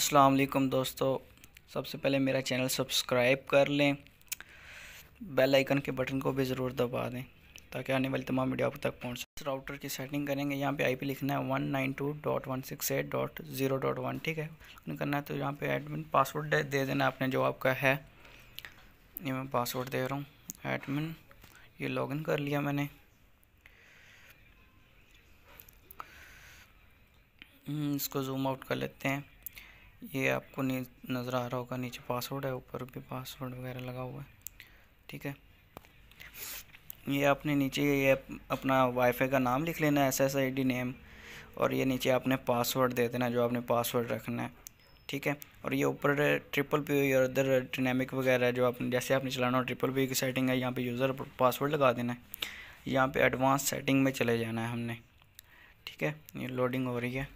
अस्सलाम वालेकुम दोस्तों सबसे पहले मेरा चैनल सब्सक्राइब कर लें बेल आइकन के बटन को भी ज़रूर दबा दें ताकि आने वाली तमाम वीडियो आप तक पहुँच राउटर की सेटिंग करेंगे यहाँ पे आईपी लिखना है one nine two dot one six eight dot zero dot one ठीक है करना है तो यहाँ पे एडमिन पासवर्ड दे देना आपने जो आपका है ये मैं पासवर्ड दे रहा हूँ एडमिन ये लॉगिन कर लिया मैंने हम्म, इसको जूम आउट कर लेते हैं ये आपको नज़र आ रहा होगा नीचे पासवर्ड है ऊपर भी पासवर्ड वगैरह लगा हुआ है ठीक है ये आपने नीचे ये अपना वाईफाई का नाम लिख लेना है S S I D name और ये नीचे आपने पासवर्ड दे देना जो आपने पासवर्ड रखना है ठीक है और ये ऊपर ट्रिपल पी e और इधर डिनेमिक वगैरह जो आपने जैसे आपने चलाना हो ट्रिपल पी e की सेटिंग है यहाँ पे यूज़र पासवर्ड लगा देना है यहाँ पे एडवांस सेटिंग में चले जाना है हमने ठीक है ये लोडिंग हो रही है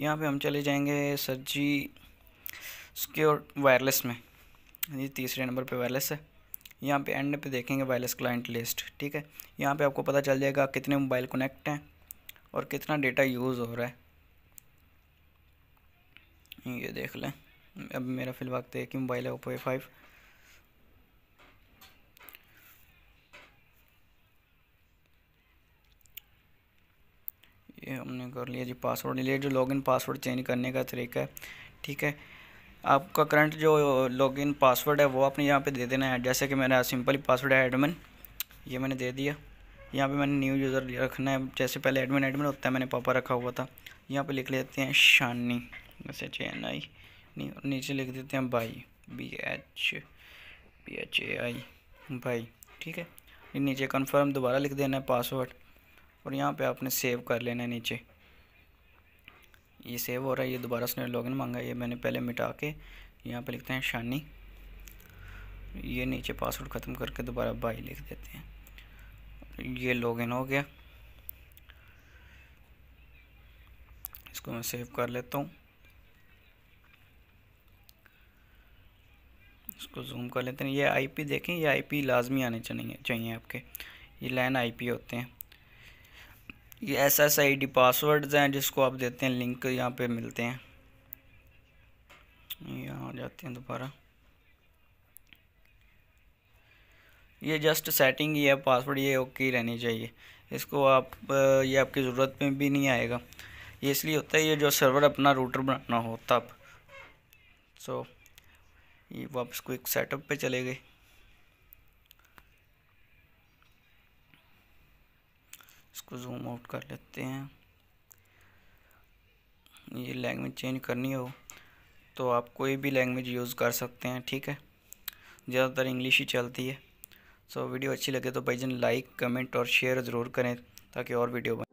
यहाँ पे हम चले जाएंगे सर जी सिक्योर वायरलेस में ये तीसरे नंबर पे वायरलेस है यहाँ पे एंड पे देखेंगे वायरलेस क्लाइंट लिस्ट ठीक है यहाँ पे आपको पता चल जाएगा कितने मोबाइल कनेक्ट हैं और कितना डेटा यूज़ हो रहा है ये देख लें अब मेरा फिलहाल तो एक ही मोबाइल है ओप्पो ए फाइव ये हमने कर लिया जी पासवर्ड लिया जो लॉगिन पासवर्ड चेंज करने का तरीका है ठीक है आपका करंट जो लॉगिन पासवर्ड है वो आपने यहाँ पे दे देना है जैसे कि मेरा सिंपल पासवर्ड है एडमिन ये मैंने दे दिया यहाँ पे मैंने न्यू यूज़र रखना है जैसे पहले एडमिन एडमिन होता है मैंने पापा रखा हुआ था यहाँ पे लिख लेते हैं शानी जैसे जे एन आई नीचे लिख देते हैं भाई B H B H A I भाई ठीक है नीचे कन्फर्म दोबारा लिख देना है पासवर्ड और यहाँ पे आपने सेव कर लेना है नीचे ये सेव हो रहा है ये दोबारा उसने लॉगिन मांगा ये मैंने पहले मिटा के यहाँ पे लिखते हैं शानी ये नीचे पासवर्ड ख़त्म करके दोबारा बाई लिख देते हैं ये लॉगिन हो गया इसको मैं सेव कर लेता हूँ इसको जूम कर लेते हैं ये आईपी देखें ये आईपी लाजमी आने चाहिए चाहिए आपके ये लाइन आईपी होते हैं ये S S I D passwords हैं जिसको आप देते हैं लिंक यहाँ पे मिलते हैं यहाँ आ जाते हैं दोबारा ये जस्ट सेटिंग ही है पासवर्ड ये ओके ही रहनी चाहिए इसको आप ये आपकी ज़रूरत में भी नहीं आएगा ये इसलिए होता है ये जो सर्वर अपना रूटर बनाना हो तब सो so, ये वापस क्विक सेटअप पे चले गए इसको जूम आउट कर लेते हैं ये लैंग्वेज चेंज करनी हो तो आप कोई भी लैंग्वेज यूज़ कर सकते हैं ठीक है ज़्यादातर इंग्लिश ही चलती है सो वीडियो अच्छी लगे तो जन लाइक कमेंट और शेयर ज़रूर करें ताकि और वीडियो